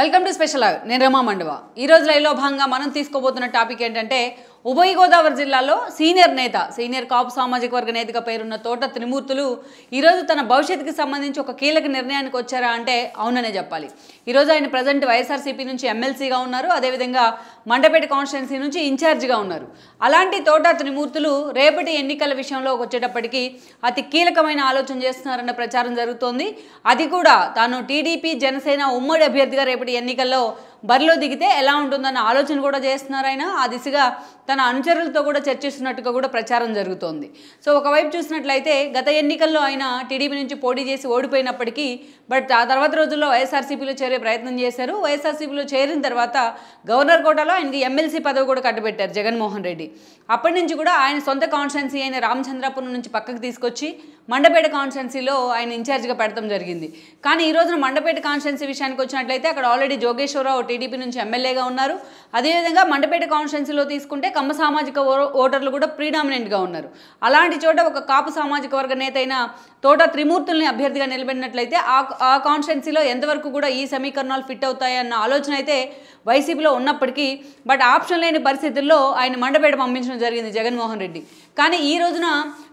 welcome to special నేను రమా మండవ ఈరోజు లైవ్లో భాగంగా మనం తీసుకోబోతున్న టాపిక్ ఏంటంటే ఉభయ గోదావరి జిల్లాలో సీనియర్ నేత సీనియర్ కాపు సామాజిక వర్గ నేతగా పేరున్న తోట త్రిమూర్తులు ఈరోజు తన భవిష్యత్తుకి సంబంధించి ఒక కీలక నిర్ణయానికి వచ్చారా అంటే అవుననే చెప్పాలి ఈరోజు ఆయన ప్రజెంట్ వైఎస్ఆర్సీపీ నుంచి ఎమ్మెల్సీగా ఉన్నారు అదేవిధంగా మండపేట కాన్స్టిట్యున్సీ నుంచి ఇన్ఛార్జిగా ఉన్నారు అలాంటి తోట త్రిమూర్తులు రేపటి ఎన్నికల విషయంలో వచ్చేటప్పటికీ అతి కీలకమైన ఆలోచన చేస్తున్నారన్న ప్రచారం జరుగుతోంది అది కూడా తాను టీడీపీ జనసేన ఉమ్మడి అభ్యర్థిగా రేపటి ఎన్నికల్లో బరిలో దిగితే ఎలా ఉంటుందన్న ఆలోచన కూడా చేస్తున్నారు ఆయన ఆ దిశగా తన అనుచరులతో కూడా చర్చిస్తున్నట్టుగా కూడా ప్రచారం జరుగుతోంది సో ఒకవైపు చూసినట్లయితే గత ఎన్నికల్లో ఆయన టీడీపీ నుంచి పోటీ చేసి ఓడిపోయినప్పటికీ బట్ ఆ తర్వాత రోజుల్లో వైఎస్ఆర్సీపీలో చేరే ప్రయత్నం చేశారు వైఎస్ఆర్సీపీలో చేరిన తర్వాత గవర్నర్ కోటాలో ఆయనకి ఎమ్మెల్సీ పదవి కూడా కట్టబెట్టారు జగన్మోహన్ రెడ్డి అప్పటి నుంచి కూడా ఆయన సొంత కాన్స్టిట్యున్సీ అయిన రామచంద్రాపురం నుంచి పక్కకు తీసుకొచ్చి మండపేట కాన్స్టిట్యున్సీలో ఆయన ఇన్ఛార్జ్గా పెడతాం జరిగింది కానీ ఈ రోజున మండపేట కాన్స్టిట్యున్సీ విషయానికి వచ్చినట్లయితే అక్కడ ఆల్రెడీ జోగేశ్వరరావు టీడీపీ నుంచి ఎమ్మెల్యేగా ఉన్నారు అదేవిధంగా మండపేట కాన్స్టిట్యున్సీలో తీసుకుంటే కమ్మ సామాజిక ఓటర్లు కూడా ప్రీడామినెంట్గా ఉన్నారు అలాంటి చోట ఒక కాపు సామాజిక వర్గ నేత అయిన తోట త్రిమూర్తుల్ని అభ్యర్థిగా నిలబడినట్లయితే ఆ ఆ కాన్స్టిట్యున్సీలో ఎంతవరకు కూడా ఈ సమీకరణాలు ఫిట్ అవుతాయన్న ఆలోచన అయితే వైసీపీలో ఉన్నప్పటికీ బట్ ఆప్షన్ లేని పరిస్థితుల్లో ఆయన మండపేట పంపించడం జరిగింది జగన్మోహన్ రెడ్డి కానీ ఈ రోజున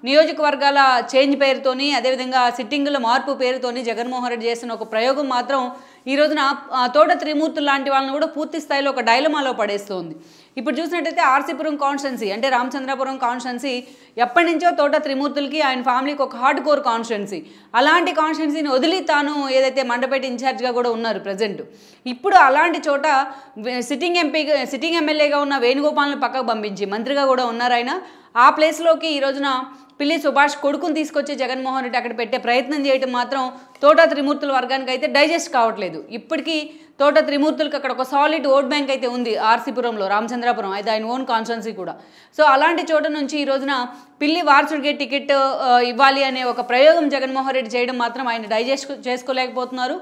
నియోజకవర్గాల చేంజ్ పేరుతోని అదేవిధంగా సిట్టింగుల మార్పు పేరుతోని జగన్మోహన్ రెడ్డి చేసిన ఒక ప్రయోగం మాత్రం ఈ రోజున తోట త్రిమూర్తులు లాంటి వాళ్ళని కూడా పూర్తి స్థాయిలో ఒక డైలమాలో పడేస్తుంది ఇప్పుడు చూసినట్టయితే ఆర్సీపురం కాన్స్టెన్సీ అంటే రామచంద్రపురం కాన్స్టెన్సీ ఎప్పటి నుంచో తోట త్రిమూర్తులకి ఆయన ఫ్యామిలీకి ఒక హార్డ్ కోర్ కాన్స్టెన్సీ అలాంటి కాన్స్టెన్సీని వదిలి తాను ఏదైతే మండపేట ఇన్ఛార్జ్గా కూడా ఉన్నారు ప్రజెంట్ ఇప్పుడు అలాంటి చోట సిట్టింగ్ ఎంపీగా సిట్టింగ్ ఎమ్మెల్యేగా ఉన్న వేణుగోపాల్ని పక్కకు పంపించి మంత్రిగా కూడా ఉన్నారు ఆయన ఆ ప్లేస్లోకి ఈ రోజున పిల్లి సుభాష్ కొడుకుని తీసుకొచ్చి జగన్మోహన్ రెడ్డి అక్కడ పెట్టే ప్రయత్నం చేయడం మాత్రం తోట త్రిమూర్తుల వర్గానికి అయితే డైజెస్ట్ కావట్లేదు ఇప్పటికీ తోట త్రిమూర్తులకు అక్కడ ఒక సాలిడ్ ఓట్ బ్యాంక్ అయితే ఉంది ఆర్సీపురంలో రామచంద్రాపురం అయితే ఆయన ఓన్ కాన్స్టెన్సీ కూడా సో అలాంటి చోట నుంచి ఈ రోజున పిల్లి వారసుడికి టికెట్ ఇవ్వాలి అనే ఒక ప్రయోగం జగన్మోహన్ రెడ్డి చేయడం మాత్రం ఆయన డైజెస్ట్ చేసుకోలేకపోతున్నారు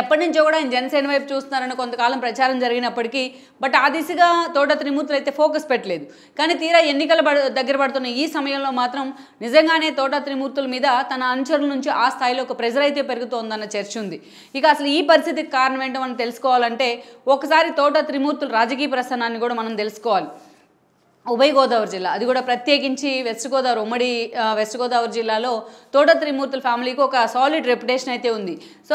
ఎప్పటి నుంచో కూడా ఆయన జనసేన వైపు చూస్తున్నారని కొంతకాలం ప్రచారం జరిగినప్పటికీ బట్ ఆ దిశగా తోట త్రిమూర్తులు అయితే ఫోకస్ పెట్టలేదు కానీ తీరా ఎన్నికల దగ్గర పడుతున్న ఈ సమయంలో మాత్రం నిజంగానే తోట త్రిమూర్తుల మీద తన అనుచరుల నుంచి ఆ స్థాయిలో ఒక ప్రెజర్ అయితే పెరుగుతోందన్న చర్చ ఉంది ఇక అసలు ఈ పరిస్థితికి కారణం ఏంటో మనం తెలుసుకోవాలంటే ఒకసారి తోట త్రిమూర్తుల రాజకీయ ప్రసన్నాన్ని కూడా మనం తెలుసుకోవాలి ఉభయ గోదావరి జిల్లా అది కూడా ప్రత్యేకించి వెస్ట్ గోదావరి ఉమ్మడి వెస్ట్ గోదావరి జిల్లాలో తోట త్రిమూర్తుల ఫ్యామిలీకి ఒక సాలిడ్ రెప్యుటేషన్ అయితే ఉంది సో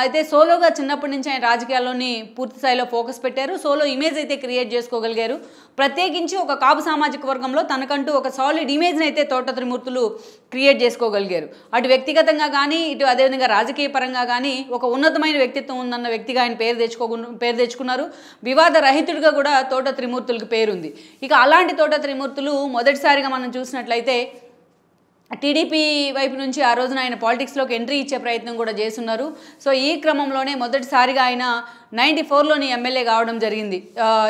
అయితే సోలోగా చిన్నప్పటి నుంచి ఆయన రాజకీయాల్లోని పూర్తి స్థాయిలో ఫోకస్ పెట్టారు సోలో ఇమేజ్ అయితే క్రియేట్ చేసుకోగలిగారు ప్రత్యేకించి ఒక కాపు సామాజిక వర్గంలో తనకంటూ ఒక సాలిడ్ ఇమేజ్ని అయితే తోట త్రిమూర్తులు క్రియేట్ చేసుకోగలిగారు అటు వ్యక్తిగతంగా కానీ ఇటు అదేవిధంగా రాజకీయ పరంగా కానీ ఒక ఉన్నతమైన వ్యక్తిత్వం ఉందన్న వ్యక్తిగా ఆయన పేరు తెచ్చుకో పేరు తెచ్చుకున్నారు వివాద రహితుడిగా కూడా తోట త్రిమూర్తులకు పేరుంది ఇక అలాంటి తోట త్రిమూర్తులు మొదటిసారిగా మనం చూసినట్లయితే టీడీపీ వైపు నుంచి ఆ రోజున ఆయన పాలిటిక్స్లోకి ఎంట్రీ ఇచ్చే ప్రయత్నం కూడా చేస్తున్నారు సో ఈ క్రమంలోనే మొదటిసారిగా ఆయన నైంటీ ఫోర్లోని ఎమ్మెల్యే కావడం జరిగింది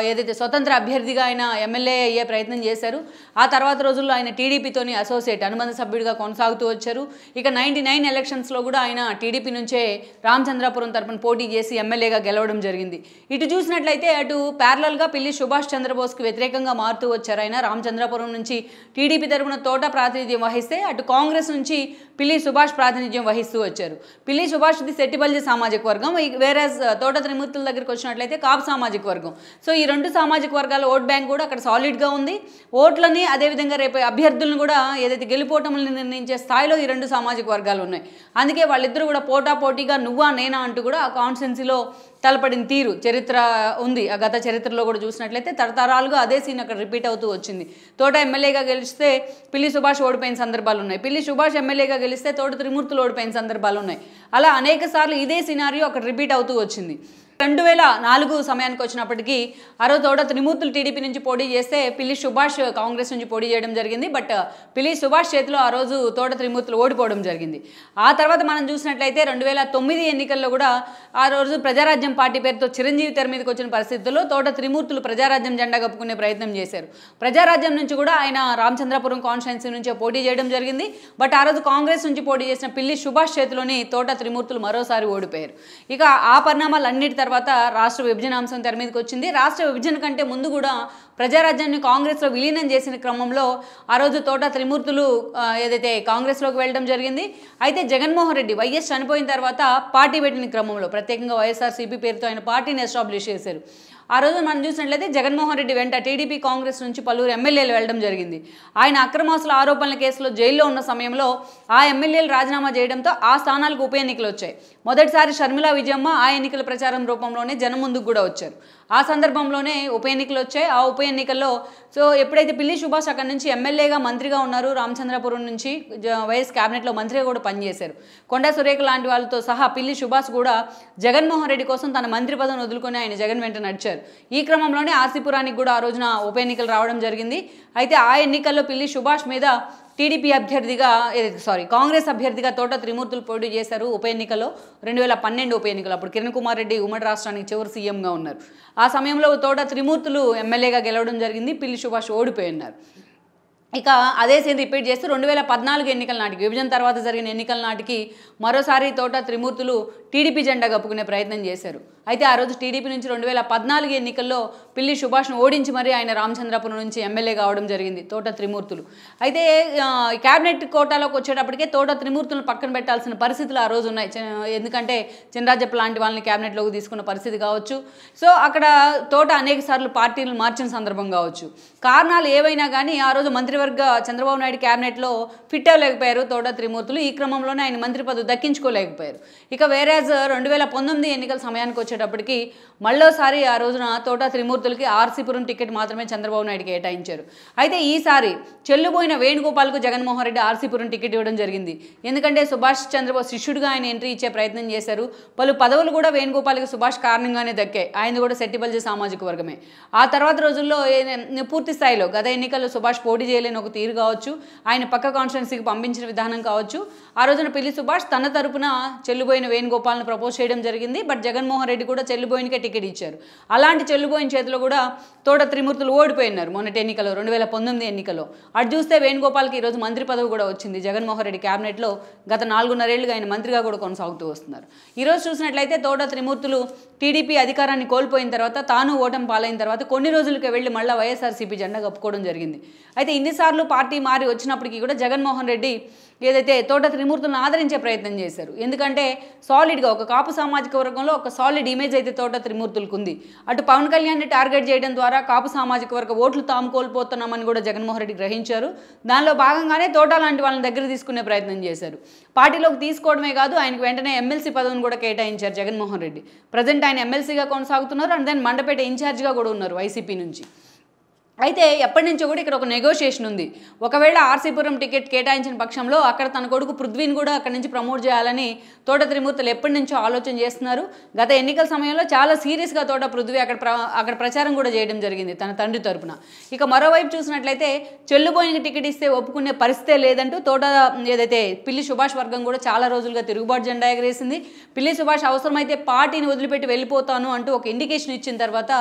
ఏదైతే స్వతంత్ర అభ్యర్థిగా ఆయన ఎమ్మెల్యే అయ్యే ప్రయత్నం చేశారు ఆ తర్వాత రోజుల్లో ఆయన టీడీపీతోని అసోసియేట్ అనుబంధ సభ్యుడిగా కొనసాగుతూ వచ్చారు ఇక నైంటీ నైన్ ఎలక్షన్స్లో కూడా ఆయన టీడీపీ నుంచే రామచంద్రాపురం తరపున పోటీ చేసి ఎమ్మెల్యేగా గెలవడం జరిగింది ఇటు చూసినట్లయితే అటు ప్యారలల్గా పిల్లి సుభాష్ చంద్రబోస్కి వ్యతిరేకంగా మారుతూ వచ్చారు ఆయన రామచంద్రాపురం నుంచి టీడీపీ తరపున తోట ప్రాతినిధ్యం వహిస్తే అటు కాంగ్రెస్ నుంచి పిల్లి సుభాష్ ప్రాతినిధ్యం వహిస్తూ వచ్చారు పిల్లి సుభాష్ ఇది సెట్టిపల్లి సామాజిక వర్గం వేరే uh, తోట త్రిమూర్తుల దగ్గరికి వచ్చినట్లయితే కాపు సామాజిక వర్గం సో ఈ రెండు సామాజిక వర్గాల ఓట్ బ్యాంక్ కూడా అక్కడ సాలిడ్గా ఉంది ఓట్లని అదేవిధంగా రేపు అభ్యర్థులను కూడా ఏదైతే గెలుపోటములను నిర్ణయించే స్థాయిలో ఈ రెండు సామాజిక వర్గాలు ఉన్నాయి అందుకే వాళ్ళిద్దరూ కూడా పోటా పోటీగా నువ్వా నేనా అంటూ కూడా ఆ కాన్స్టెన్సీలో తలపడిన తీరు చరిత్ర ఉంది ఆ గత చరిత్రలో కూడా చూసినట్లయితే తరతరాలుగా అదే సీన్ అక్కడ రిపీట్ అవుతూ వచ్చింది తోట ఎమ్మెల్యేగా గెలిస్తే పిల్లి సుభాష్ ఓడిపోయిన సందర్భాలు ఉన్నాయి పిల్లి సుభాష్ ఎమ్మెల్యేగా గెలిస్తే తోట త్రిమూర్తులు ఓడిపోయిన సందర్భాలు ఉన్నాయి అలా అనేక ఇదే సినారియో అక్కడ రిపీట్ అవుతూ వచ్చింది రెండు వేల నాలుగు సమయానికి వచ్చినప్పటికీ ఆరో తోడ త్రిమూర్తులు టీడీపీ నుంచి పోటీ చేస్తే పిల్లి సుభాష్ కాంగ్రెస్ నుంచి పోటీ చేయడం జరిగింది బట్ పిల్లి సుభాష్ చేతిలో ఆ రోజు తోట త్రిమూర్తులు ఓడిపోవడం జరిగింది ఆ తర్వాత మనం చూసినట్లయితే రెండు వేల తొమ్మిది ఎన్నికల్లో కూడా ఆ రోజు ప్రజారాజ్యం పార్టీ పేరుతో చిరంజీవి తెర మీదకి వచ్చిన పరిస్థితుల్లో తోట త్రిమూర్తులు ప్రజారాజ్యం జెండా కప్పుకునే ప్రయత్నం చేశారు ప్రజారాజ్యం నుంచి కూడా ఆయన రామచంద్రపురం కాన్స్టిట్యున్సీ నుంచే పోటీ చేయడం జరిగింది బట్ ఆ రోజు కాంగ్రెస్ నుంచి పోటీ చేసిన పిల్లి సుభాష్ చేతిలోని తోట త్రిమూర్తులు మరోసారి ఓడిపోయారు ఇక ఆ పరిణామాలు అన్నిటి తర్వాత రాష్ట్ర విభజన అంశం తెర మీదకి వచ్చింది రాష్ట్ర విభజన కంటే ముందు కూడా ప్రజారాజ్యాన్ని కాంగ్రెస్లో విలీనం చేసిన క్రమంలో ఆ రోజు తోట త్రిమూర్తులు ఏదైతే కాంగ్రెస్లోకి వెళ్ళడం జరిగింది అయితే జగన్మోహన్ రెడ్డి వైఎస్ చనిపోయిన తర్వాత పార్టీ పెట్టిన క్రమంలో ప్రత్యేకంగా వైఎస్ఆర్సీపీ పేరుతో ఆయన పార్టీని ఎస్టాబ్లిష్ చేశారు ఆ రోజు మనం చూసినట్లయితే జగన్మోహన్ రెడ్డి వెంట టీడీపీ కాంగ్రెస్ నుంచి పలువురు ఎమ్మెల్యేలు వెళ్ళడం జరిగింది ఆయన అక్రమాసుల ఆరోపణల కేసులో జైల్లో ఉన్న సమయంలో ఆ ఎమ్మెల్యేలు రాజీనామా చేయడంతో ఆ స్థానాలకు ఉప ఎన్నికలు వచ్చాయి మొదటిసారి షర్మిలా విజయమ్మ ఆ ఎన్నికల ప్రచారం రూపంలోనే జనం ముందుకు కూడా వచ్చారు ఆ సందర్భంలోనే ఉప ఎన్నికలు వచ్చాయి ఆ ఉప ఎన్నికల్లో సో ఎప్పుడైతే పిల్లి సుభాష్ అక్కడ నుంచి ఎమ్మెల్యేగా మంత్రిగా ఉన్నారు రామచంద్రపురం నుంచి వైఎస్ క్యాబినెట్లో మంత్రిగా కూడా పనిచేశారు కొండా సురేఖ లాంటి వాళ్ళతో సహా పిల్లి సుభాష్ కూడా జగన్మోహన్ రెడ్డి కోసం తన మంత్రి పదవిని వదులుకొని ఆయన జగన్ వెంట నడిచారు ఈ క్రమంలోనే ఆర్సీపురానికి కూడా ఆ రోజున ఉప ఎన్నికలు రావడం జరిగింది అయితే ఆ ఎన్నికల్లో పిల్లి సుభాష్ మీద టీడీపీ అభ్యర్థిగా సారీ కాంగ్రెస్ అభ్యర్థిగా తోట త్రిమూర్తులు పోటీ చేశారు ఉప ఎన్నికలో రెండు వేల పన్నెండు ఉప ఎన్నికలు అప్పుడు కిరణ్ కుమార్ రెడ్డి ఉమ్మడి రాష్ట్రానికి చివరి సీఎంగా ఉన్నారు ఆ సమయంలో తోట త్రిమూర్తులు ఎమ్మెల్యేగా గెలవడం జరిగింది పిల్లి సుభాష్ ఓడిపోయి ఉన్నారు ఇక అదే సీన్ రిపీట్ చేస్తూ రెండు వేల పద్నాలుగు ఎన్నికల నాటికి విభజన తర్వాత జరిగిన ఎన్నికల నాటికి మరోసారి తోట త్రిమూర్తులు టీడీపీ జెండా కప్పుకునే ప్రయత్నం చేశారు అయితే ఆ రోజు టీడీపీ నుంచి రెండు వేల పద్నాలుగు ఎన్నికల్లో పిల్లి సుభాష్ను ఓడించి మరీ ఆయన రామచంద్రపురం నుంచి ఎమ్మెల్యే కావడం జరిగింది తోట త్రిమూర్తులు అయితే క్యాబినెట్ కోటాలోకి వచ్చేటప్పటికే తోట త్రిమూర్తులను పక్కన పెట్టాల్సిన పరిస్థితులు ఆ రోజు ఉన్నాయి ఎందుకంటే చినరాజప్ప లాంటి వాళ్ళని క్యాబినెట్లోకి తీసుకున్న పరిస్థితి కావచ్చు సో అక్కడ తోట అనేక సార్లు పార్టీలు మార్చిన సందర్భం కావచ్చు కారణాలు ఏవైనా కానీ ఆ రోజు మంత్రివర్గ చంద్రబాబు నాయుడు క్యాబినెట్లో ఫిట్ అవ్వలేకపోయారు తోట త్రిమూర్తులు ఈ క్రమంలోనే ఆయన మంత్రి పదవి దక్కించుకోలేకపోయారు ఇక వేరేజ్ రెండు వేల పంతొమ్మిది ఎన్నికల సమయానికి వచ్చే వచ్చేటప్పటికి మళ్ళోసారి ఆ రోజున తోట త్రిమూర్తులకి ఆర్సీపురం టికెట్ మాత్రమే చంద్రబాబు నాయుడు కేటాయించారు అయితే ఈసారి చెల్లుబోయిన వేణుగోపాల్కు జగన్మోహన్ రెడ్డి ఆర్సీపురం టికెట్ ఇవ్వడం జరిగింది ఎందుకంటే సుభాష్ చంద్రబాబు శిష్యుడిగా ఆయన ఎంట్రీ ఇచ్చే ప్రయత్నం చేశారు పలు పదవులు కూడా వేణుగోపాల్కి సుభాష్ కారణంగానే దక్కాయి ఆయన కూడా సెట్టిపల్జీ సామాజిక వర్గమే ఆ తర్వాత రోజుల్లో పూర్తి స్థాయిలో గత ఎన్నికల్లో సుభాష్ పోటీ చేయలేని ఒక తీరు కావచ్చు ఆయన పక్క కాన్స్టిట్యున్సీకి పంపించిన విధానం కావచ్చు ఆ రోజున పిల్లి సుభాష్ తన తరపున చెల్లుబోయిన వేణుగోపాల్ను ప్రపోజ్ చేయడం జరిగింది బట్ జగన్మోహన్ రెడ్డి కూడా చెల్లుబోయినకే టికెట్ ఇచ్చారు అలాంటి చెల్లుబోయిన చేతిలో కూడా తోట త్రిమూర్తులు ఓడిపోయినారు మొన్నటి ఎన్నికలో రెండు వేల పంతొమ్మిది ఎన్నికలో అటు చూస్తే వేణుగోపాల్కి ఈరోజు మంత్రి పదవి కూడా వచ్చింది జగన్మోహన్ రెడ్డి క్యాబినెట్లో గత నాలుగున్నరేళ్లుగా ఆయన మంత్రిగా కూడా కొనసాగుతూ వస్తున్నారు ఈరోజు చూసినట్లయితే తోట త్రిమూర్తులు టీడీపీ అధికారాన్ని కోల్పోయిన తర్వాత తాను ఓటం పాలైన తర్వాత కొన్ని రోజులకి వెళ్ళి మళ్ళీ వైఎస్ఆర్సీపీ జెండా కప్పుకోవడం జరిగింది అయితే ఇన్నిసార్లు పార్టీ మారి వచ్చినప్పటికీ కూడా జగన్మోహన్ రెడ్డి ఏదైతే తోట త్రిమూర్తులను ఆదరించే ప్రయత్నం చేశారు ఎందుకంటే సాలిడ్గా ఒక కాపు సామాజిక వర్గంలో ఒక సాలిడ్ ఇమేజ్ అయితే తోట త్రిమూర్తులకు ఉంది అటు పవన్ కళ్యాణ్ టార్గెట్ చేయడం ద్వారా కాపు సామాజిక వర్గ ఓట్లు తాము కోల్పోతున్నామని కూడా జగన్మోహన్ రెడ్డి గ్రహించారు దానిలో భాగంగానే తోట లాంటి వాళ్ళని దగ్గర తీసుకునే ప్రయత్నం చేశారు పార్టీలోకి తీసుకోవడమే కాదు ఆయనకు వెంటనే ఎమ్మెల్సీ పదవిని కూడా కేటాయించారు జగన్మోహన్ రెడ్డి ప్రజెంట్ ఆయన ఎమ్మెల్సీగా కొనసాగుతున్నారు అండ్ దాన్ని మండపేట ఇన్ఛార్జ్గా కూడా ఉన్నారు వైసీపీ నుంచి అయితే ఎప్పటి నుంచో కూడా ఇక్కడ ఒక నెగోషియేషన్ ఉంది ఒకవేళ ఆర్సీపురం టికెట్ కేటాయించిన పక్షంలో అక్కడ తన కొడుకు పృథ్వీని కూడా అక్కడి నుంచి ప్రమోట్ చేయాలని తోట త్రిమూర్తులు ఎప్పటి నుంచో ఆలోచన చేస్తున్నారు గత ఎన్నికల సమయంలో చాలా సీరియస్గా తోట పృథ్వీ అక్కడ అక్కడ ప్రచారం కూడా చేయడం జరిగింది తన తండ్రి తరపున ఇక మరోవైపు చూసినట్లయితే చెల్లుబోయిన టికెట్ ఇస్తే ఒప్పుకునే పరిస్థితే లేదంటూ తోట ఏదైతే పిల్లి సుభాష్ వర్గం కూడా చాలా రోజులుగా తిరుగుబాటు జెండా ఎగరేసింది పిల్లి సుభాష్ అవసరమైతే పార్టీని వదిలిపెట్టి వెళ్ళిపోతాను అంటూ ఒక ఇండికేషన్ ఇచ్చిన తర్వాత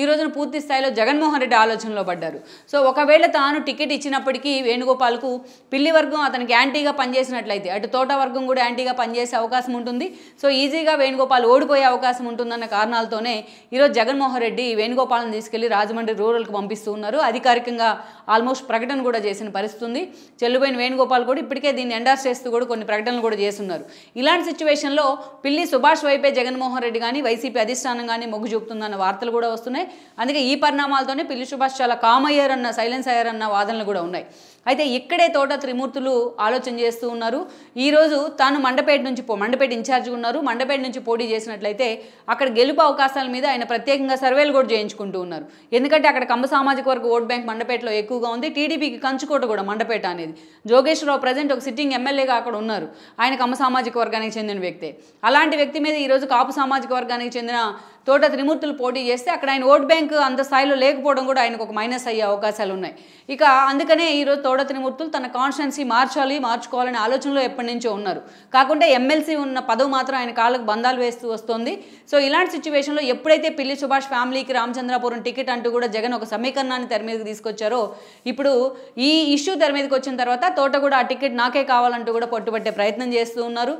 ఈ రోజున పూర్తి స్థాయిలో జగన్మోహన్ రెడ్డి ఆలోచనలో వివాదంలో పడ్డారు సో ఒకవేళ తాను టికెట్ ఇచ్చినప్పటికీ వేణుగోపాల్కు పిల్లి వర్గం అతనికి యాంటీగా పనిచేసినట్లయితే అటు తోట వర్గం కూడా యాంటీగా పనిచేసే అవకాశం ఉంటుంది సో ఈజీగా వేణుగోపాల్ ఓడిపోయే అవకాశం ఉంటుందన్న కారణాలతోనే ఈరోజు జగన్మోహన్ రెడ్డి వేణుగోపాల్ని తీసుకెళ్లి రాజమండ్రి రూరల్కి పంపిస్తూ ఉన్నారు అధికారికంగా ఆల్మోస్ట్ ప్రకటన కూడా చేసిన పరిస్థితి ఉంది చెల్లుబోయిన వేణుగోపాల్ కూడా ఇప్పటికే దీన్ని ఎండార్స్ చేస్తూ కూడా కొన్ని ప్రకటనలు కూడా చేస్తున్నారు ఇలాంటి సిచ్యువేషన్లో పిల్లి సుభాష్ వైపే జగన్మోహన్ రెడ్డి కానీ వైసీపీ అధిష్టానం కానీ మొగ్గు చూపుతుందన్న వార్తలు కూడా వస్తున్నాయి అందుకే ఈ పరిణామాలతోనే పిల్లి సుభాష్ చాలా కామయ్యారన్న సైలెన్స్ అయ్యారన్న వాదనలు కూడా ఉన్నాయి అయితే ఇక్కడే తోట త్రిమూర్తులు ఆలోచన చేస్తూ ఉన్నారు ఈరోజు తాను మండపేట నుంచి పో మండపేట ఇన్ఛార్జ్గా ఉన్నారు మండపేట నుంచి పోటీ చేసినట్లయితే అక్కడ గెలుపు అవకాశాల మీద ఆయన ప్రత్యేకంగా సర్వేలు కూడా చేయించుకుంటూ ఉన్నారు ఎందుకంటే అక్కడ కంబ సామాజిక వర్గ ఓట్ బ్యాంక్ మండపేటలో ఎక్కువగా ఉంది టీడీపీకి కంచుకోట కూడా మండపేట అనేది జోగేశ్వరరావు ప్రజెంట్ ఒక సిట్టింగ్ ఎమ్మెల్యేగా అక్కడ ఉన్నారు ఆయన కమ్మ సామాజిక వర్గానికి చెందిన వ్యక్తే అలాంటి వ్యక్తి మీద ఈరోజు కాపు సామాజిక వర్గానికి చెందిన తోట త్రిమూర్తులు పోటీ చేస్తే అక్కడ ఆయన ఓట్ బ్యాంక్ అంత స్థాయిలో లేకపోవడం కూడా ఆయనకు ఒక మైనస్ అయ్యే అవకాశాలు ఉన్నాయి ఇక అందుకనే ఈరోజు తోడ త్రిమూర్తులు తన కాన్స్టిట్యున్సీ మార్చాలి మార్చుకోవాలనే ఆలోచనలో ఎప్పటి నుంచో ఉన్నారు కాకుండా ఎమ్మెల్సీ ఉన్న పదవి మాత్రం ఆయన కాళ్ళకు బంధాలు వేస్తూ వస్తుంది సో ఇలాంటి సిచ్యువేషన్లో ఎప్పుడైతే పిల్లి సుభాష్ ఫ్యామిలీకి రామచంద్రపురం టికెట్ అంటూ కూడా జగన్ ఒక సమీకరణాన్ని తెర మీదకి తీసుకొచ్చారో ఇప్పుడు ఈ ఇష్యూ తెర మీదకి వచ్చిన తర్వాత తోట కూడా ఆ టికెట్ నాకే కావాలంటూ కూడా పట్టుబట్టే ప్రయత్నం చేస్తూ ఉన్నారు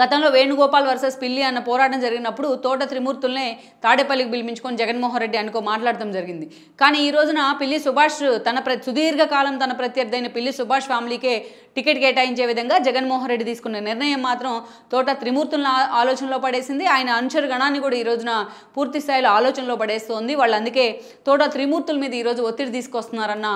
గతంలో వేణుగోపాల్ వర్సెస్ పిల్లి అన్న పోరాటం జరిగినప్పుడు తోట త్రిమూర్తుల్నే తాడేపల్లికి పిలిపించుకొని జగన్మోహన్ రెడ్డి అనుకో మాట్లాడటం జరిగింది కానీ ఈ రోజున పిల్లి సుభాష్ తన ప్రతి సుదీర్ఘకాలం తన ప్రత్యర్థి పిల్లి సుభాష్ ఫ్యామిలీకే టికెట్ కేటాయించే విధంగా జగన్మోహన్ రెడ్డి తీసుకున్న నిర్ణయం మాత్రం తోట త్రిమూర్తుల ఆలోచనలో పడేసింది ఆయన అనుచరు గణాన్ని కూడా ఈ రోజున పూర్తి స్థాయిలో ఆలోచనలో పడేస్తోంది వాళ్ళు అందుకే తోట త్రిమూర్తుల మీద ఈరోజు ఒత్తిడి తీసుకొస్తున్నారన్న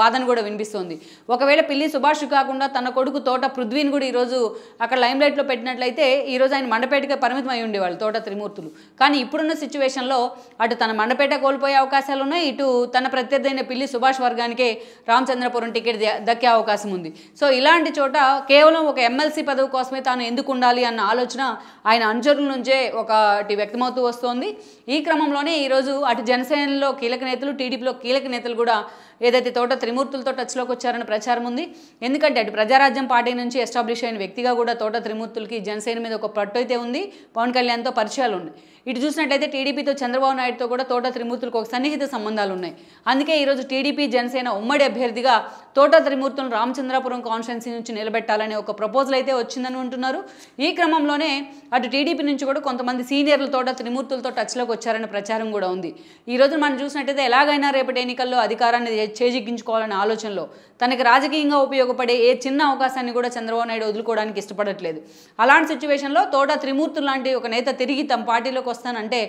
వాదన కూడా వినిపిస్తోంది ఒకవేళ పిల్లి సుభాష్ కాకుండా తన కొడుకు తోట పృథ్వీని కూడా ఈరోజు అక్కడ లైమ్లైట్లో పెట్టినట్లు చూసుకున్నట్లయితే ఈరోజు ఆయన మండపేటకే పరిమితం అయి ఉండేవాళ్ళు తోట త్రిమూర్తులు కానీ ఇప్పుడున్న సిచ్యువేషన్లో అటు తన మండపేట కోల్పోయే అవకాశాలు ఉన్నాయి ఇటు తన ప్రత్యర్థి అయిన పిల్లి సుభాష్ వర్గానికే రామచంద్రపురం టికెట్ దక్కే అవకాశం ఉంది సో ఇలాంటి చోట కేవలం ఒక ఎమ్మెల్సీ పదవి కోసమే తాను ఎందుకు ఉండాలి అన్న ఆలోచన ఆయన అనుచరుల నుంచే ఒకటి వ్యక్తమవుతూ వస్తోంది ఈ క్రమంలోనే ఈరోజు అటు జనసేనలో కీలక నేతలు టీడీపీలో కీలక నేతలు కూడా ఏదైతే తోట త్రిమూర్తులతో టచ్లోకి వచ్చారన్న ప్రచారం ఉంది ఎందుకంటే అటు ప్రజారాజ్యం పార్టీ నుంచి ఎస్టాబ్లిష్ అయిన వ్యక్తిగా కూడా తోట త్రిమూర్తులకి జనసేన మీద ఒక పట్టు అయితే ఉంది పవన్ కళ్యాణ్తో పరిచయాలు ఉన్నాయి ఇటు చూసినట్లయితే టీడీపీతో చంద్రబాబు నాయుడుతో కూడా తోట త్రిమూర్తులకు ఒక సన్నిహిత సంబంధాలు ఉన్నాయి అందుకే ఈరోజు టీడీపీ జనసేన ఉమ్మడి అభ్యర్థిగా తోట త్రిమూర్తులను రామచంద్రాపురం కాన్స్టిట్యున్సీ నుంచి నిలబెట్టాలనే ఒక ప్రపోజల్ అయితే వచ్చిందని అంటున్నారు ఈ క్రమంలోనే అటు టీడీపీ నుంచి కూడా కొంతమంది సీనియర్లు తోట త్రిమూర్తులతో టచ్లోకి వచ్చారనే ప్రచారం కూడా ఉంది ఈ రోజు మనం చూసినట్టయితే ఎలాగైనా రేపటి ఎన్నికల్లో అధికారాన్ని చేజిగించుకోవాలనే ఆలోచనలో తనకి రాజకీయంగా ఉపయోగపడే ఏ చిన్న అవకాశాన్ని కూడా చంద్రబాబు నాయుడు వదులుకోవడానికి ఇష్టపడట్లేదు అలాంటి సిచ్యువేషన్లో తోట త్రిమూర్తులు లాంటి ఒక నేత తిరిగి తమ పార్టీలోకి వస్తానంటే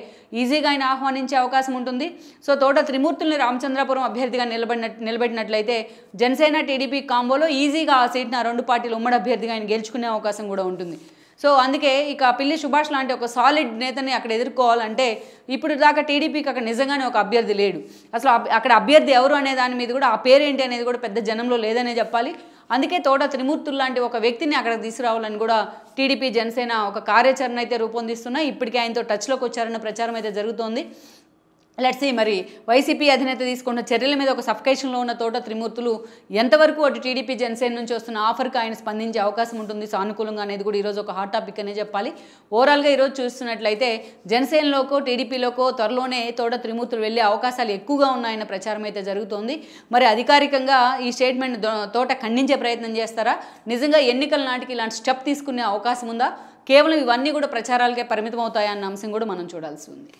ఈజీగా ఆయన ఆహ్వానించే అవకాశం ఉంటుంది సో తోట త్రిమూర్తుల్ని రామచంద్రాపురం అభ్యర్థిగా నిలబడిన నిలబెట్టినట్లయితే జనసేన టీడీపీ కాంబోలో ఈజీగా ఆ సీట్ని ఆ రెండు పార్టీలు ఉమ్మడి అభ్యర్థిగా ఆయన గెలుచుకునే అవకాశం కూడా ఉంటుంది సో అందుకే ఇక పిల్లి సుభాష్ లాంటి ఒక సాలిడ్ నేతని అక్కడ ఎదుర్కోవాలంటే ఇప్పుడు దాకా టీడీపీకి అక్కడ నిజంగానే ఒక అభ్యర్థి లేడు అసలు అక్కడ అభ్యర్థి ఎవరు అనే దాని మీద కూడా ఆ పేరేంటి అనేది కూడా పెద్ద జనంలో లేదనే చెప్పాలి అందుకే తోట త్రిమూర్తులు లాంటి ఒక వ్యక్తిని అక్కడికి తీసుకురావాలని కూడా టీడీపీ జనసేన ఒక కార్యాచరణ అయితే రూపొందిస్తున్నా ఇప్పటికే ఆయనతో టచ్లోకి వచ్చారన్న ప్రచారం అయితే జరుగుతోంది లెట్సీ మరి వైసీపీ అధినేత తీసుకున్న చర్యల మీద ఒక సఫకేషన్లో ఉన్న తోట త్రిమూర్తులు ఎంతవరకు అటు టీడీపీ జనసేన నుంచి వస్తున్న ఆఫర్కి ఆయన స్పందించే అవకాశం ఉంటుంది సానుకూలంగా అనేది కూడా ఈరోజు ఒక హాట్ టాపిక్ అనే చెప్పాలి ఓవరాల్గా ఈరోజు చూస్తున్నట్లయితే జనసేనలోకో టీడీపీలోకో త్వరలోనే తోట త్రిమూర్తులు వెళ్ళే అవకాశాలు ఎక్కువగా ఉన్నాయన్న ప్రచారం అయితే జరుగుతోంది మరి అధికారికంగా ఈ స్టేట్మెంట్ తోట ఖండించే ప్రయత్నం చేస్తారా నిజంగా ఎన్నికల నాటికి ఇలాంటి స్టెప్ తీసుకునే అవకాశం ఉందా కేవలం ఇవన్నీ కూడా ప్రచారాలకే పరిమితం అవుతాయన్న అంశం కూడా మనం చూడాల్సి ఉంది